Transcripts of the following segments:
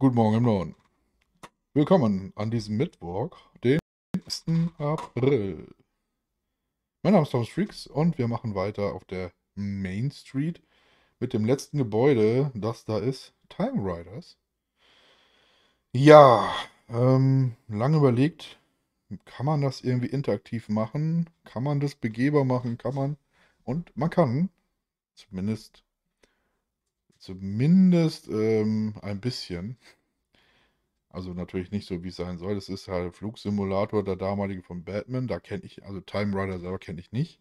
Guten Morgen im Norden. Willkommen an diesem Mittwoch, den 6. April. Mein Name ist Thomas Freaks und wir machen weiter auf der Main Street mit dem letzten Gebäude, das da ist, Time Riders. Ja, ähm, lange überlegt, kann man das irgendwie interaktiv machen? Kann man das begehbar machen? Kann man? Und man kann, zumindest zumindest ähm, ein bisschen. Also natürlich nicht so, wie es sein soll. Das ist halt Flugsimulator, der damalige von Batman. Da kenne ich, also Time Rider selber kenne ich nicht.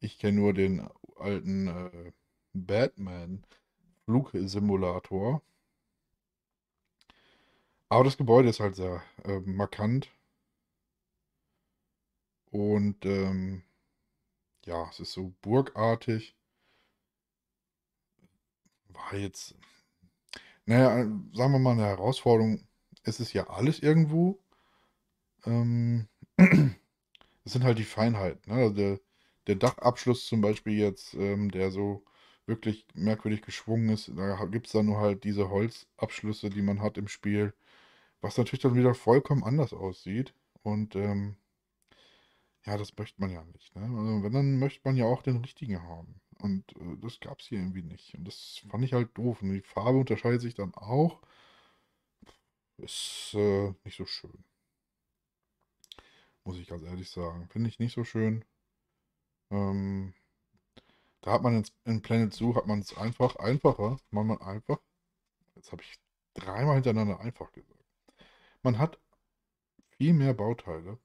Ich kenne nur den alten äh, Batman-Flugsimulator. Aber das Gebäude ist halt sehr äh, markant. Und ähm, ja, es ist so burgartig. War jetzt, naja, sagen wir mal, eine Herausforderung es ist ja alles irgendwo. Ähm, sind halt die Feinheiten. Ne? Also der, der, Dachabschluss zum Beispiel jetzt, ähm, der so wirklich merkwürdig geschwungen ist, da gibt es dann nur halt diese Holzabschlüsse, die man hat im Spiel, was natürlich dann wieder vollkommen anders aussieht. Und ähm, ja, das möchte man ja nicht. Ne? Also wenn, dann möchte man ja auch den richtigen haben. Und äh, das gab es hier irgendwie nicht. Und das fand ich halt doof. Und die Farbe unterscheidet sich dann auch. Ist äh, nicht so schön. Muss ich ganz ehrlich sagen. Finde ich nicht so schön. Ähm, da hat man jetzt in Planet Zoo hat man es einfach, einfacher. Man, man einfach. Jetzt habe ich dreimal hintereinander einfach gesagt. Man hat viel mehr Bauteile.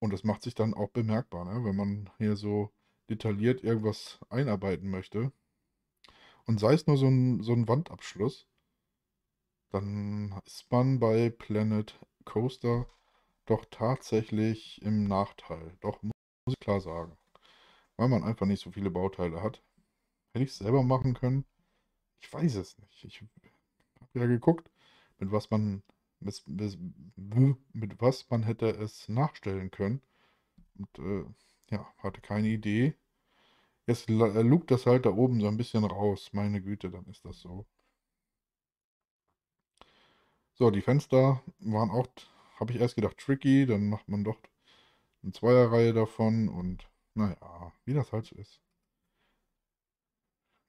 Und das macht sich dann auch bemerkbar, ne? wenn man hier so detailliert irgendwas einarbeiten möchte. Und sei es nur so ein, so ein Wandabschluss, dann ist man bei Planet Coaster doch tatsächlich im Nachteil. Doch muss ich klar sagen. Weil man einfach nicht so viele Bauteile hat. Hätte ich es selber machen können? Ich weiß es nicht. Ich habe ja geguckt, mit was man mit, mit, mit, was man hätte es nachstellen können. Und äh, ja, hatte keine Idee. Jetzt lugt das halt da oben so ein bisschen raus. Meine Güte, dann ist das so. So, die Fenster waren auch, habe ich erst gedacht, tricky. Dann macht man doch eine Zweierreihe davon und naja, wie das halt so ist.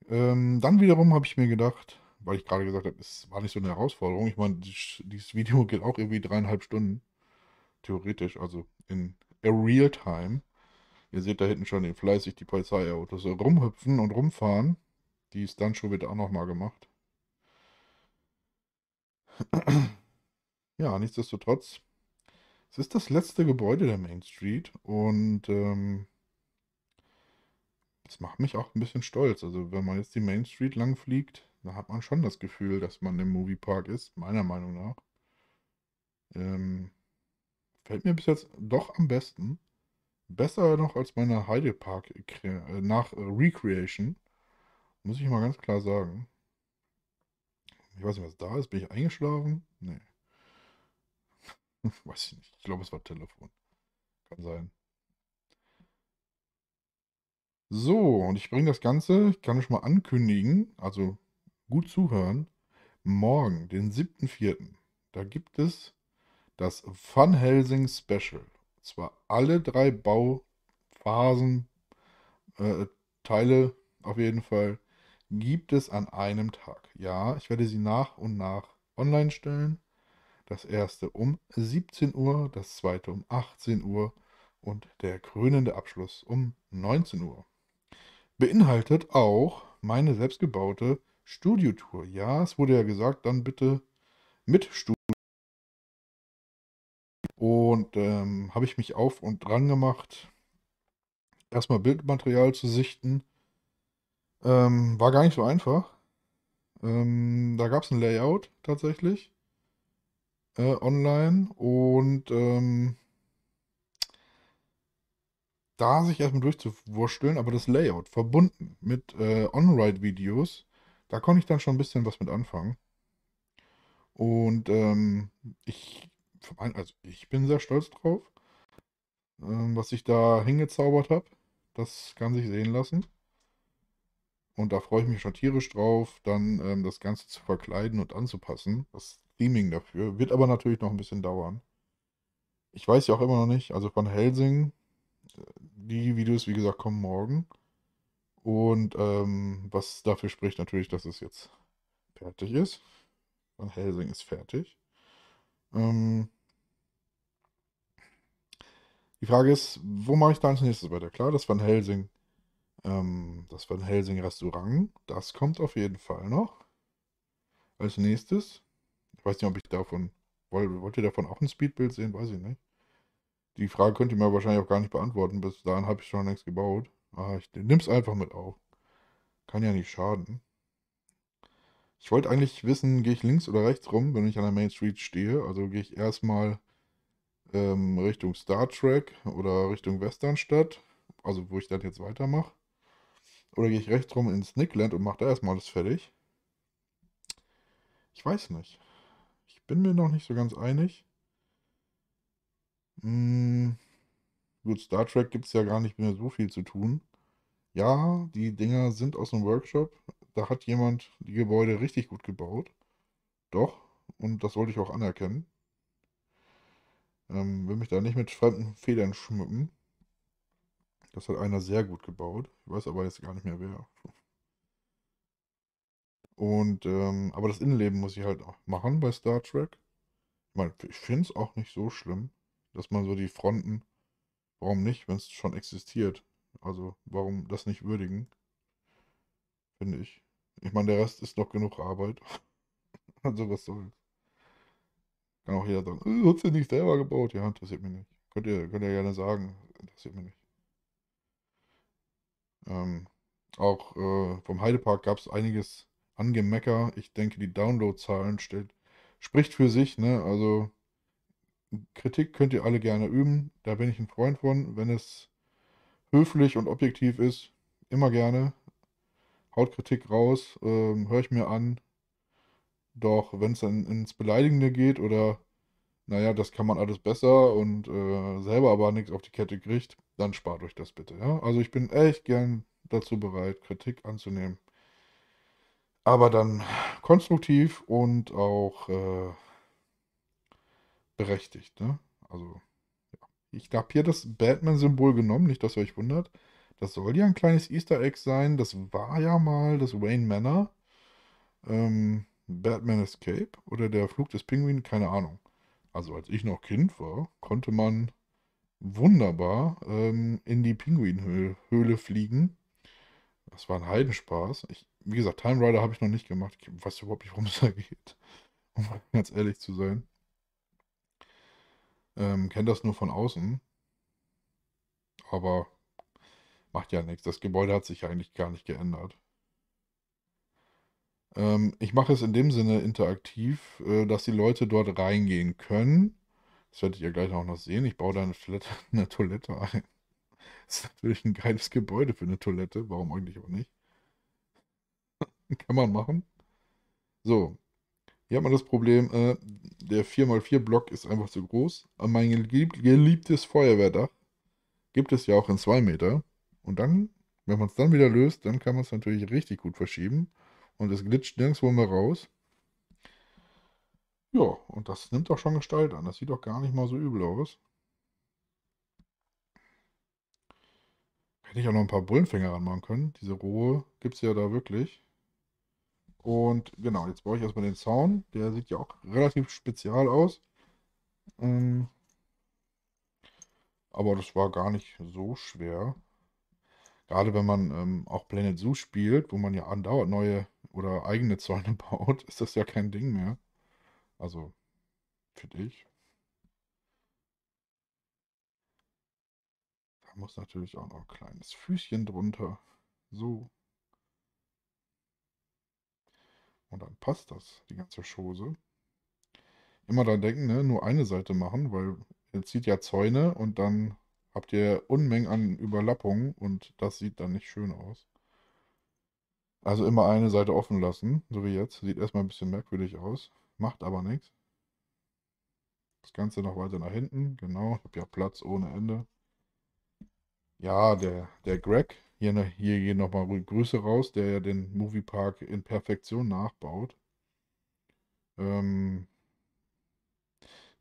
Ähm, dann wiederum habe ich mir gedacht, weil ich gerade gesagt habe, es war nicht so eine Herausforderung. Ich meine, dieses Video geht auch irgendwie dreieinhalb Stunden. Theoretisch, also in real time. Ihr seht da hinten schon fleißig die Polizeiautos rumhüpfen und rumfahren. Die ist dann schon wieder auch nochmal gemacht ja, nichtsdestotrotz, es ist das letzte Gebäude der Main Street und ähm, das macht mich auch ein bisschen stolz. Also wenn man jetzt die Main Street lang fliegt, dann hat man schon das Gefühl, dass man im Moviepark ist, meiner Meinung nach. Ähm, fällt mir bis jetzt doch am besten. Besser noch als meine Heidepark äh, nach äh, Recreation. Muss ich mal ganz klar sagen. Ich weiß nicht, was da ist. Bin ich eingeschlafen? Nee. weiß ich nicht. Ich glaube, es war Telefon. Kann sein. So, und ich bringe das Ganze, ich kann ich mal ankündigen, also gut zuhören, morgen, den 7.4., da gibt es das Fun Helsing Special. Und zwar alle drei Bauphasen, äh, Teile auf jeden Fall, gibt es an einem Tag. Ja, ich werde sie nach und nach online stellen. Das erste um 17 Uhr, das zweite um 18 Uhr und der krönende Abschluss um 19 Uhr. Beinhaltet auch meine selbstgebaute Studiotour. Ja, es wurde ja gesagt, dann bitte mit Studio. Und ähm, habe ich mich auf und dran gemacht, erstmal Bildmaterial zu sichten. Ähm, war gar nicht so einfach. Ähm, da gab es ein Layout tatsächlich äh, online und ähm, da sich erstmal durchzuwursteln, aber das Layout verbunden mit äh, On-Ride-Videos, da konnte ich dann schon ein bisschen was mit anfangen. Und ähm, ich, also ich bin sehr stolz drauf, ähm, was ich da hingezaubert habe. Das kann sich sehen lassen. Und da freue ich mich schon tierisch drauf, dann ähm, das Ganze zu verkleiden und anzupassen. Das Theming dafür. Wird aber natürlich noch ein bisschen dauern. Ich weiß ja auch immer noch nicht, also von Helsing, äh, die Videos, wie gesagt, kommen morgen. Und ähm, was dafür spricht natürlich, dass es jetzt fertig ist. Van Helsing ist fertig. Ähm, die Frage ist, wo mache ich da als nächstes weiter? Klar, das Van Helsing ähm, das war ein Helsing Restaurant. Das kommt auf jeden Fall noch. Als nächstes, ich weiß nicht, ob ich davon, wollt, ihr davon auch ein Speedbild sehen? Weiß ich nicht. Die Frage könnt ihr mir wahrscheinlich auch gar nicht beantworten. Bis dahin habe ich schon längst gebaut. Aber ah, ich nimm's einfach mit auf. Kann ja nicht schaden. Ich wollte eigentlich wissen, gehe ich links oder rechts rum, wenn ich an der Main Street stehe. Also gehe ich erstmal ähm, Richtung Star Trek oder Richtung Westernstadt. Also wo ich dann jetzt weitermache. Oder gehe ich rechts rum ins Nickland und mache da erstmal alles fertig? Ich weiß nicht. Ich bin mir noch nicht so ganz einig. Hm, gut, Star Trek gibt es ja gar nicht mehr so viel zu tun. Ja, die Dinger sind aus dem Workshop. Da hat jemand die Gebäude richtig gut gebaut. Doch, und das sollte ich auch anerkennen. Ähm, will mich da nicht mit fremden Federn schmücken. Das hat einer sehr gut gebaut. Ich weiß aber jetzt gar nicht mehr wer. Und, ähm, aber das Innenleben muss ich halt auch machen bei Star Trek. Ich meine, ich finde es auch nicht so schlimm, dass man so die Fronten, warum nicht, wenn es schon existiert. Also, warum das nicht würdigen? Finde ich. Ich meine, der Rest ist doch genug Arbeit. also, was soll's. Kann auch jeder sagen, äh, hat sie nicht selber gebaut? Ja, interessiert mich nicht. Könnt ihr, könnt ihr gerne sagen, interessiert mich nicht. Ähm, auch äh, vom Heidepark gab es einiges Angemecker. Ich denke, die Downloadzahlen stellt, spricht für sich. Ne? Also Kritik könnt ihr alle gerne üben. Da bin ich ein Freund von. Wenn es höflich und objektiv ist, immer gerne. Haut Kritik raus, ähm, höre ich mir an. Doch wenn es dann ins Beleidigende geht oder naja, das kann man alles besser und äh, selber aber nichts auf die Kette kriegt, dann spart euch das bitte. Ja? Also ich bin echt gern dazu bereit, Kritik anzunehmen. Aber dann konstruktiv und auch äh, berechtigt. Ne? Also ja. ich habe hier das Batman-Symbol genommen, nicht, dass ihr euch wundert. Das soll ja ein kleines Easter Egg sein. Das war ja mal das Wayne Manor. Ähm, Batman Escape oder der Flug des Pinguin, keine Ahnung also als ich noch Kind war, konnte man wunderbar ähm, in die Pinguinhöhle fliegen. Das war ein Heidenspaß. Ich, wie gesagt, Time Rider habe ich noch nicht gemacht. Ich weiß überhaupt nicht, worum es da geht. Um ganz ehrlich zu sein. Ähm, kennt das nur von außen. Aber macht ja nichts. Das Gebäude hat sich eigentlich gar nicht geändert. Ähm, ich mache es in dem Sinne interaktiv, äh, dass die Leute dort reingehen können. Das werdet ihr gleich auch noch sehen. Ich baue da eine, Toilette, eine Toilette ein. Das ist natürlich ein geiles Gebäude für eine Toilette. Warum eigentlich auch nicht? Kann man machen. So. Hier hat man das Problem, äh, der 4x4-Block ist einfach zu groß. Mein geliebtes Feuerwehrdach gibt es ja auch in 2 Meter. Und dann, wenn man es dann wieder löst, dann kann man es natürlich richtig gut verschieben. Und es glitscht nirgendwo mehr raus. Ja, und das nimmt doch schon Gestalt an. Das sieht doch gar nicht mal so übel aus. Hätte ich auch noch ein paar Bullenfänger ranmachen können. Diese Ruhe gibt es ja da wirklich. Und genau, jetzt brauche ich erstmal den Zaun. Der sieht ja auch relativ spezial aus. Ähm, aber das war gar nicht so schwer. Gerade wenn man ähm, auch Planet Zoo spielt, wo man ja andauernd neue oder eigene Zäune baut, ist das ja kein Ding mehr. Also, für dich. Da muss natürlich auch noch ein kleines Füßchen drunter. So. Und dann passt das, die ganze Chose. Immer dann denken, ne, nur eine Seite machen, weil ihr zieht ja Zäune und dann habt ihr Unmengen an Überlappungen und das sieht dann nicht schön aus. Also immer eine Seite offen lassen, so wie jetzt. Sieht erstmal ein bisschen merkwürdig aus, macht aber nichts. Das Ganze noch weiter nach hinten, genau. Ich habe ja Platz ohne Ende. Ja, der, der Greg, hier, hier gehen nochmal Grüße raus, der ja den Moviepark in Perfektion nachbaut. Ähm,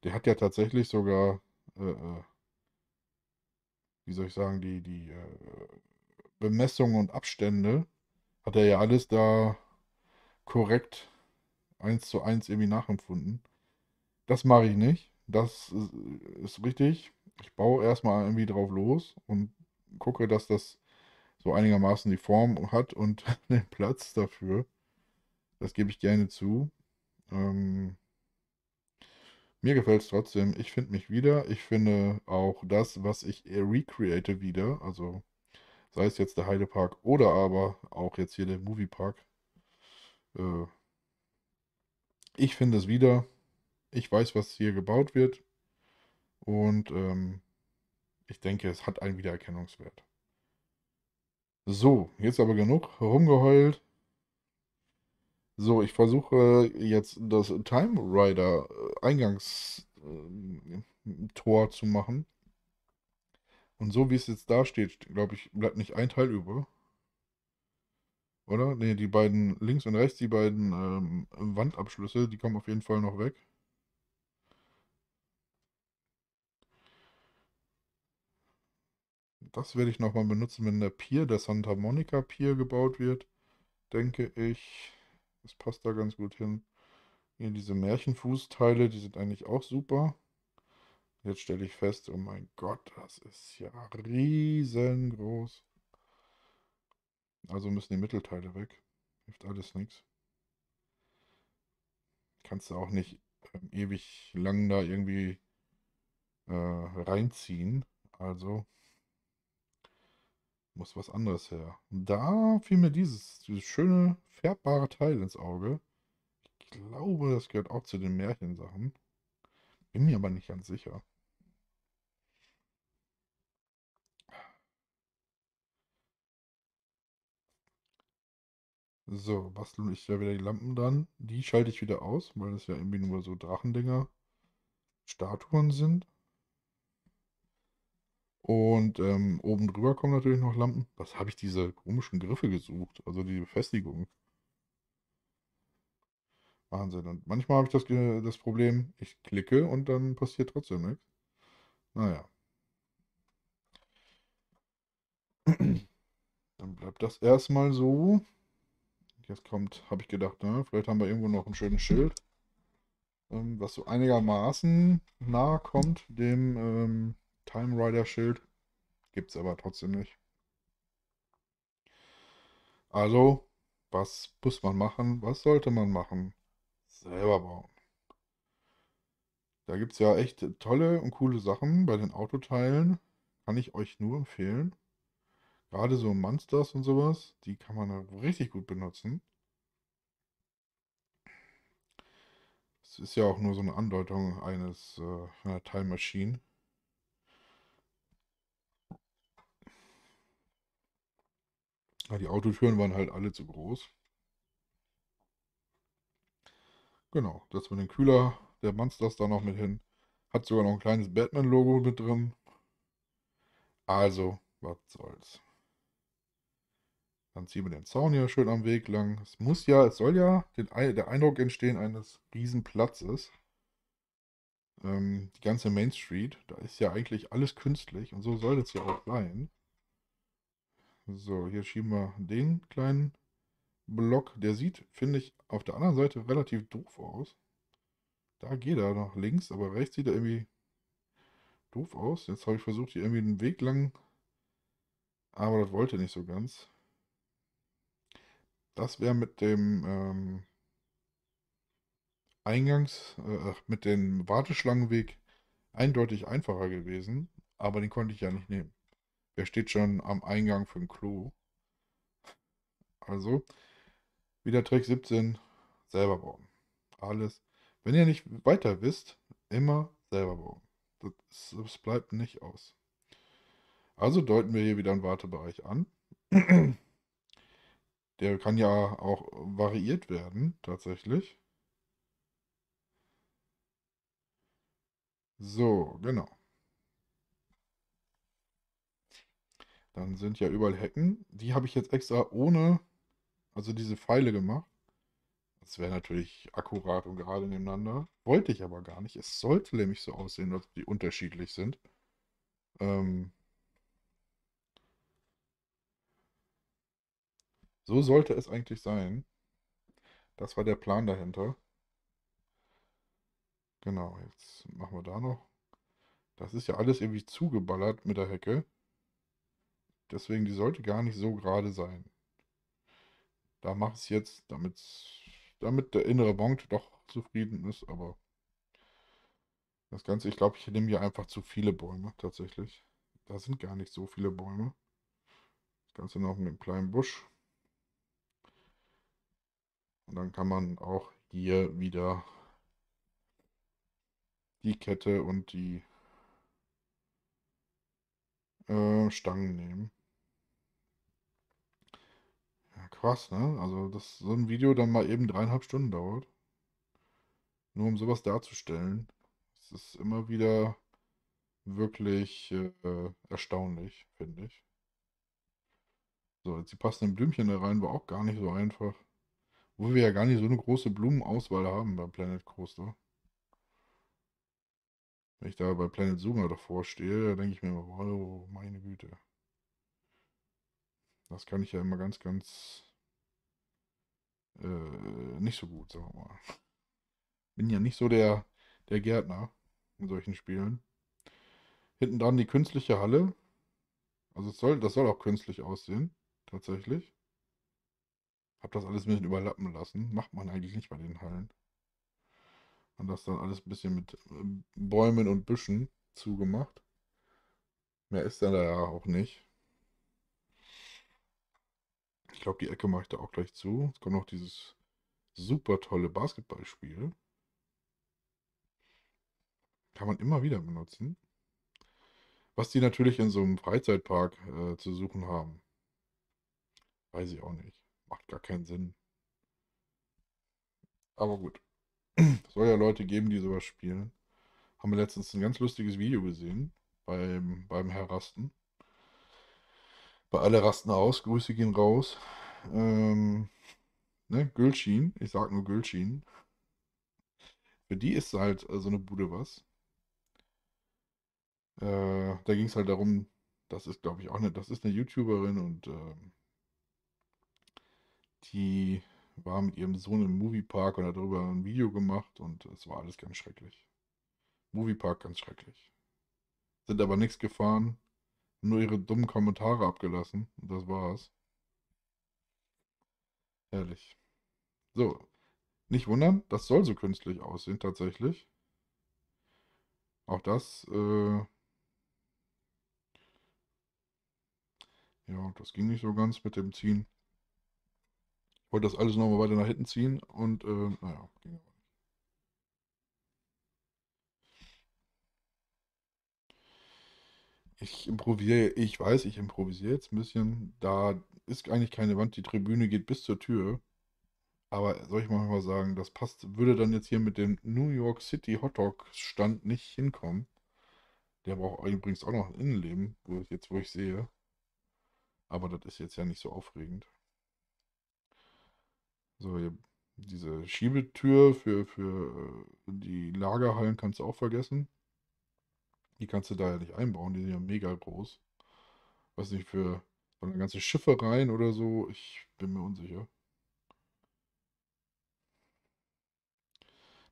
der hat ja tatsächlich sogar, äh, äh wie soll ich sagen, die, die äh, Bemessungen und Abstände hat er ja alles da korrekt eins zu eins irgendwie nachempfunden. Das mache ich nicht. Das ist, ist richtig. Ich baue erstmal irgendwie drauf los und gucke, dass das so einigermaßen die Form hat und den Platz dafür. Das gebe ich gerne zu. Ähm, mir gefällt es trotzdem. Ich finde mich wieder. Ich finde auch das, was ich recreate, wieder. Also sei es jetzt der Heidepark oder aber auch jetzt hier der Moviepark. Äh, ich finde es wieder. Ich weiß, was hier gebaut wird. Und ähm, ich denke, es hat einen Wiedererkennungswert. So, jetzt aber genug rumgeheult. So, ich versuche jetzt das Time Rider äh, Eingangstor äh, zu machen. Und so wie es jetzt dasteht, glaube ich, bleibt nicht ein Teil über. Oder? Ne, die beiden links und rechts, die beiden ähm, Wandabschlüsse, die kommen auf jeden Fall noch weg. Das werde ich nochmal benutzen, wenn der Pier, der Santa Monica Pier gebaut wird, denke ich. Das passt da ganz gut hin. Hier diese Märchenfußteile, die sind eigentlich auch super. Jetzt stelle ich fest, oh mein Gott, das ist ja riesengroß. Also müssen die Mittelteile weg. Hilft alles nichts. Kannst du auch nicht ähm, ewig lang da irgendwie äh, reinziehen. Also muss was anderes her. Und da fiel mir dieses, dieses schöne, färbbare Teil ins Auge. Ich glaube, das gehört auch zu den Märchensachen. Bin mir aber nicht ganz sicher. So, bastel ich ja wieder die Lampen dran. Die schalte ich wieder aus, weil das ja irgendwie nur so Drachendinger, Statuen sind. Und ähm, oben drüber kommen natürlich noch Lampen. Was habe ich diese komischen Griffe gesucht? Also die Befestigung. Wahnsinn. Und manchmal habe ich das, das Problem, ich klicke und dann passiert trotzdem nichts. Naja. Dann bleibt das erstmal so jetzt kommt, habe ich gedacht, ne? vielleicht haben wir irgendwo noch ein schönes Schild, ähm, was so einigermaßen nahe kommt dem ähm, Time Rider Schild. Gibt es aber trotzdem nicht. Also, was muss man machen? Was sollte man machen? Selber bauen. Da gibt es ja echt tolle und coole Sachen bei den Autoteilen. Kann ich euch nur empfehlen. Gerade so Monsters und sowas, die kann man halt richtig gut benutzen. Es ist ja auch nur so eine Andeutung eines äh, einer Time Machine. Ja, die Autotüren waren halt alle zu groß. Genau, das mit dem Kühler, der Monsters da noch mit hin. Hat sogar noch ein kleines Batman-Logo mit drin. Also, was soll's. Dann ziehen wir den Zaun hier schön am Weg lang. Es muss ja, es soll ja den, der Eindruck entstehen eines Riesenplatzes. Ähm, die ganze Main Street, da ist ja eigentlich alles künstlich und so soll es ja auch sein. So, hier schieben wir den kleinen Block. Der sieht, finde ich, auf der anderen Seite relativ doof aus. Da geht er nach links, aber rechts sieht er irgendwie doof aus. Jetzt habe ich versucht, hier irgendwie einen Weg lang, aber das wollte nicht so ganz. Das wäre mit dem ähm, Eingangs, äh, mit dem Warteschlangenweg eindeutig einfacher gewesen, aber den konnte ich ja nicht nehmen. Wer steht schon am Eingang für ein Klo? Also, wieder Trick 17, selber bauen. Alles. Wenn ihr nicht weiter wisst, immer selber bauen. Das, das bleibt nicht aus. Also deuten wir hier wieder einen Wartebereich an. Der kann ja auch variiert werden, tatsächlich. So, genau. Dann sind ja überall Hecken. Die habe ich jetzt extra ohne, also diese Pfeile gemacht. Das wäre natürlich akkurat und gerade nebeneinander. Wollte ich aber gar nicht. Es sollte nämlich so aussehen, dass die unterschiedlich sind. Ähm, So sollte es eigentlich sein. Das war der Plan dahinter. Genau, jetzt machen wir da noch. Das ist ja alles irgendwie zugeballert mit der Hecke. Deswegen, die sollte gar nicht so gerade sein. Da mache ich es jetzt, damit, der innere Bond doch zufrieden ist, aber das Ganze, ich glaube, ich nehme hier einfach zu viele Bäume tatsächlich. Da sind gar nicht so viele Bäume. Das Ganze noch mit einem kleinen Busch. Und dann kann man auch hier wieder die Kette und die äh, Stangen nehmen. Ja, krass, ne? Also, dass so ein Video dann mal eben dreieinhalb Stunden dauert. Nur um sowas darzustellen. Es ist immer wieder wirklich äh, erstaunlich, finde ich. So, jetzt die passenden Blümchen da rein war auch gar nicht so einfach. Wo wir ja gar nicht so eine große Blumenauswahl haben bei Planet Coaster. Wenn ich da bei Planet Zoomer davor stehe, denke ich mir immer, oh, meine Güte. Das kann ich ja immer ganz, ganz äh, nicht so gut, sagen wir mal. Bin ja nicht so der, der Gärtner in solchen Spielen. Hinten dran die künstliche Halle. Also soll, das soll auch künstlich aussehen, tatsächlich. Habe das alles ein bisschen überlappen lassen. Macht man eigentlich nicht bei den Hallen. Und das dann alles ein bisschen mit ähm, Bäumen und Büschen zugemacht. Mehr ist dann da ja auch nicht. Ich glaube, die Ecke mache ich da auch gleich zu. Jetzt kommt noch dieses super tolle Basketballspiel. Kann man immer wieder benutzen. Was die natürlich in so einem Freizeitpark äh, zu suchen haben. Weiß ich auch nicht. Macht gar keinen Sinn. Aber gut. Es soll ja Leute geben, die sowas spielen. Haben wir letztens ein ganz lustiges Video gesehen beim, beim Herr Rasten. Bei alle Rasten aus, Grüße gehen raus. Ähm, ne, Gülschin, ich sag nur Gülschin. Für die ist halt äh, so eine Bude was. Äh, da ging es halt darum, das ist glaube ich auch eine, das ist eine YouTuberin und äh, die war mit ihrem Sohn im Moviepark und hat darüber ein Video gemacht und es war alles ganz schrecklich. Moviepark ganz schrecklich. Sind aber nichts gefahren, nur ihre dummen Kommentare abgelassen und das war's. Herrlich. So, nicht wundern, das soll so künstlich aussehen tatsächlich. Auch das, äh ja, das ging nicht so ganz mit dem Ziehen. Wollte das alles nochmal weiter nach hinten ziehen und, äh, naja, ging aber nicht. Ich improvisiere, ich weiß, ich improvisiere jetzt ein bisschen. Da ist eigentlich keine Wand, die Tribüne geht bis zur Tür. Aber soll ich mal sagen, das passt, würde dann jetzt hier mit dem New York City Hotdog Stand nicht hinkommen. Der braucht übrigens auch noch ein Innenleben, wo ich jetzt, wo ich sehe. Aber das ist jetzt ja nicht so aufregend. Also diese Schiebetür für, für äh, die Lagerhallen kannst du auch vergessen. Die kannst du da ja nicht einbauen, die sind ja mega groß. Weiß nicht, für ganze Schiffe rein oder so? Ich bin mir unsicher.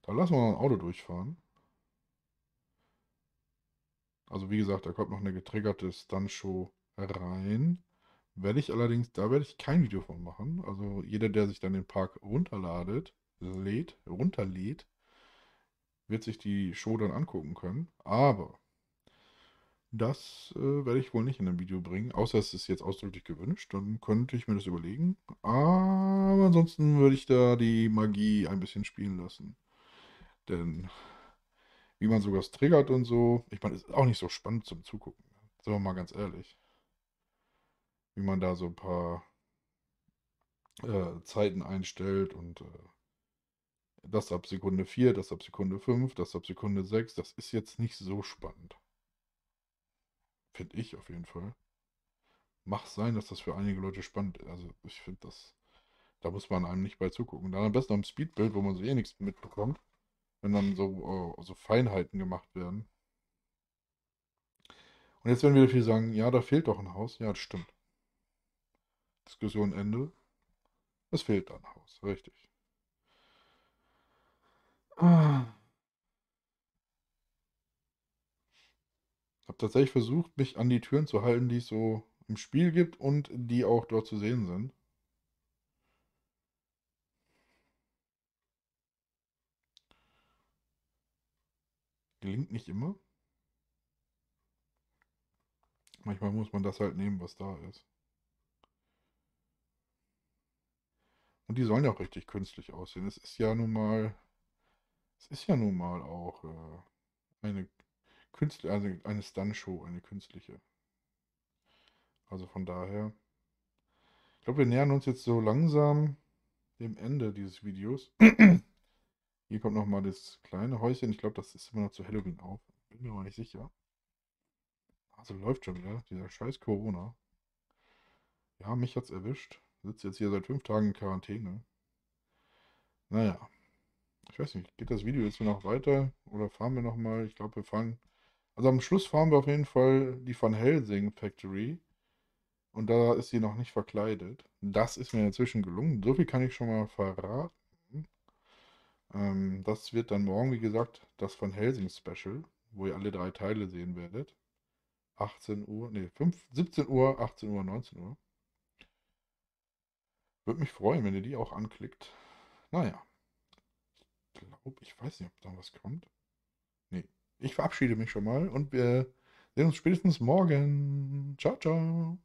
Da lassen wir noch ein Auto durchfahren. Also wie gesagt, da kommt noch eine getriggerte Stuntshow rein. Werde ich allerdings, da werde ich kein Video von machen. Also jeder, der sich dann den Park runterladet, lädt, runterlädt, wird sich die Show dann angucken können. Aber das äh, werde ich wohl nicht in einem Video bringen, außer es ist jetzt ausdrücklich gewünscht. Dann könnte ich mir das überlegen. Aber ansonsten würde ich da die Magie ein bisschen spielen lassen. Denn wie man sowas triggert und so, ich meine, ist auch nicht so spannend zum Zugucken. Sind wir mal ganz ehrlich wie man da so ein paar äh, Zeiten einstellt und äh, das ab Sekunde 4, das ab Sekunde 5, das ab Sekunde 6, das ist jetzt nicht so spannend. Finde ich auf jeden Fall. Mach sein, dass das für einige Leute spannend ist. Also ich finde das, da muss man einem nicht bei zugucken. Dann am besten am Speedbild, wo man so eh nichts mitbekommt. Wenn dann so, äh, so Feinheiten gemacht werden. Und jetzt werden wieder viele sagen, ja, da fehlt doch ein Haus. Ja, das stimmt. Diskussion Ende. Es fehlt ein Haus, richtig. Ah. habe tatsächlich versucht, mich an die Türen zu halten, die es so im Spiel gibt und die auch dort zu sehen sind. Gelingt nicht immer. Manchmal muss man das halt nehmen, was da ist. Und die sollen ja auch richtig künstlich aussehen. Es ist ja nun mal, es ist ja nun mal auch äh, eine künstliche, also eine Stun-Show, eine künstliche. Also von daher, ich glaube, wir nähern uns jetzt so langsam dem Ende dieses Videos. Hier kommt nochmal das kleine Häuschen. Ich glaube, das ist immer noch zu Halloween auf. Bin mir aber nicht sicher. Also läuft schon wieder, dieser scheiß Corona. Ja, mich hat's erwischt. Sitzt jetzt hier seit fünf Tagen in Quarantäne. Naja. Ich weiß nicht, geht das Video jetzt noch weiter oder fahren wir nochmal? Ich glaube, wir fahren. Also am Schluss fahren wir auf jeden Fall die Van Helsing Factory. Und da ist sie noch nicht verkleidet. Das ist mir inzwischen gelungen. So viel kann ich schon mal verraten. Ähm, das wird dann morgen, wie gesagt, das Van Helsing Special, wo ihr alle drei Teile sehen werdet. 18 Uhr, nee, 5, 17 Uhr, 18 Uhr, 19 Uhr. Würde mich freuen, wenn ihr die auch anklickt. Naja. Ich glaube, ich weiß nicht, ob da was kommt. Nee. Ich verabschiede mich schon mal und wir sehen uns spätestens morgen. Ciao, ciao.